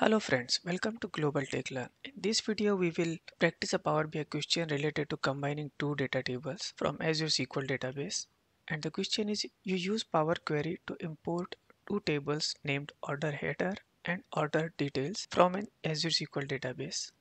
Hello friends, welcome to Global Tech Learn. In this video, we will practice a Power BI question related to combining two data tables from Azure SQL database. And the question is, you use Power Query to import two tables named order header and order details from an Azure SQL database.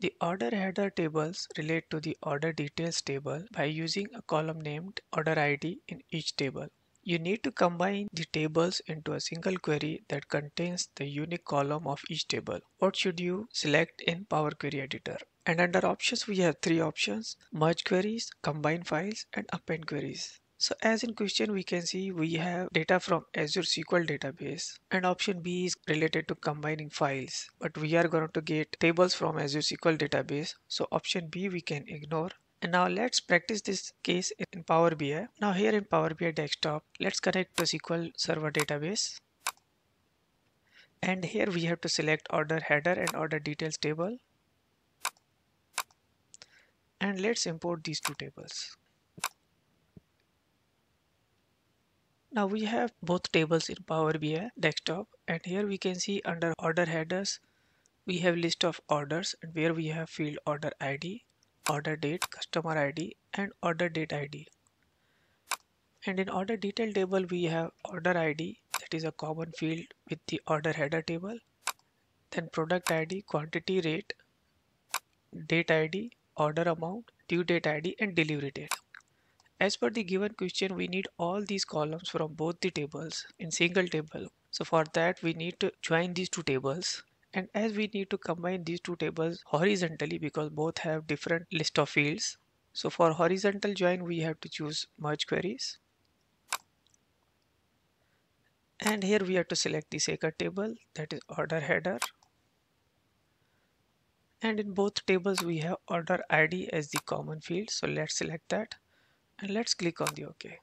The order header tables relate to the order details table by using a column named order ID in each table. You need to combine the tables into a single query that contains the unique column of each table. What should you select in Power Query Editor? And under options, we have three options, merge queries, combine files, and append queries. So as in question, we can see we have data from Azure SQL database and option B is related to combining files. But we are going to get tables from Azure SQL database. So option B we can ignore and now let's practice this case in Power BI. Now here in Power BI desktop, let's connect to SQL Server database. And here we have to select order header and order details table. And let's import these two tables. Now we have both tables in Power BI desktop and here we can see under order headers we have list of orders and where we have field order ID order date, customer ID and order date ID. And in order detail table, we have order ID that is a common field with the order header table. Then product ID, quantity rate, date ID, order amount, due date ID and delivery date. As per the given question, we need all these columns from both the tables in single table. So for that, we need to join these two tables and as we need to combine these two tables horizontally because both have different list of fields so for horizontal join we have to choose merge queries and here we have to select the second table that is order header and in both tables we have order ID as the common field so let's select that and let's click on the OK.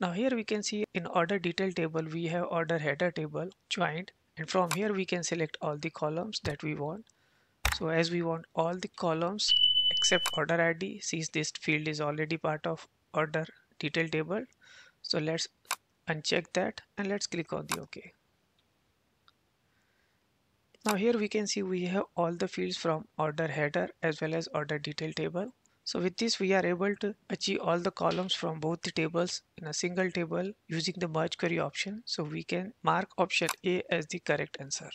Now here we can see in order detail table we have order header table joined and from here we can select all the columns that we want so as we want all the columns except order id since this field is already part of order detail table so let's uncheck that and let's click on the ok now here we can see we have all the fields from order header as well as order detail table so with this we are able to achieve all the columns from both the tables in a single table using the merge query option. So we can mark option A as the correct answer.